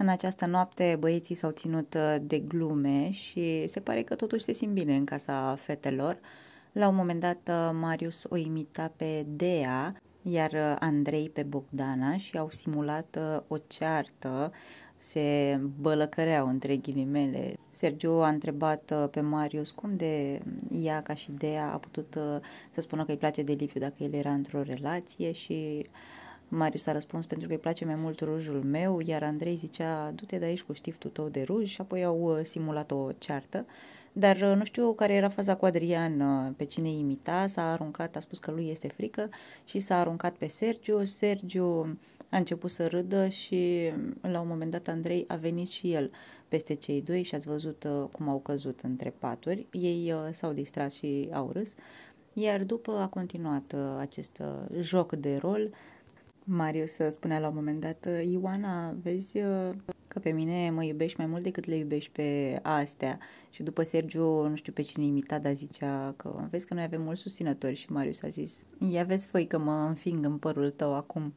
În această noapte băieții s-au ținut uh, de glume și se pare că totuși se simt bine în casa fetelor. La un moment dat uh, Marius o imita pe Dea, iar uh, Andrei pe Bogdana și au simulat o ceartă, se bălăcăreau între ghilimele. Sergiu a întrebat pe Marius cum de ea ca și Dea a putut să spună că îi place de Liviu dacă el era într-o relație și Marius a răspuns pentru că îi place mai mult rujul meu, iar Andrei zicea, du-te de aici cu știftul tău de ruj și apoi au uh, simulat o ceartă. Dar uh, nu știu care era faza cu Adrian, uh, pe cine imita, s-a aruncat, a spus că lui este frică și s-a aruncat pe Sergiu. Sergiu a început să râdă și mm, la un moment dat Andrei a venit și el peste cei doi și ați văzut cum au căzut între paturi. Ei s-au distrat și au râs. Iar după a continuat acest joc de rol, Marius spunea la un moment dat, uh, Ioana, vezi uh, că pe mine mă iubești mai mult decât le iubești pe astea. Și după Sergiu, nu știu pe cine imita, dar zicea că vezi că noi avem mulți susținători și Marius a zis, ia vezi foi că mă înfing în părul tău acum.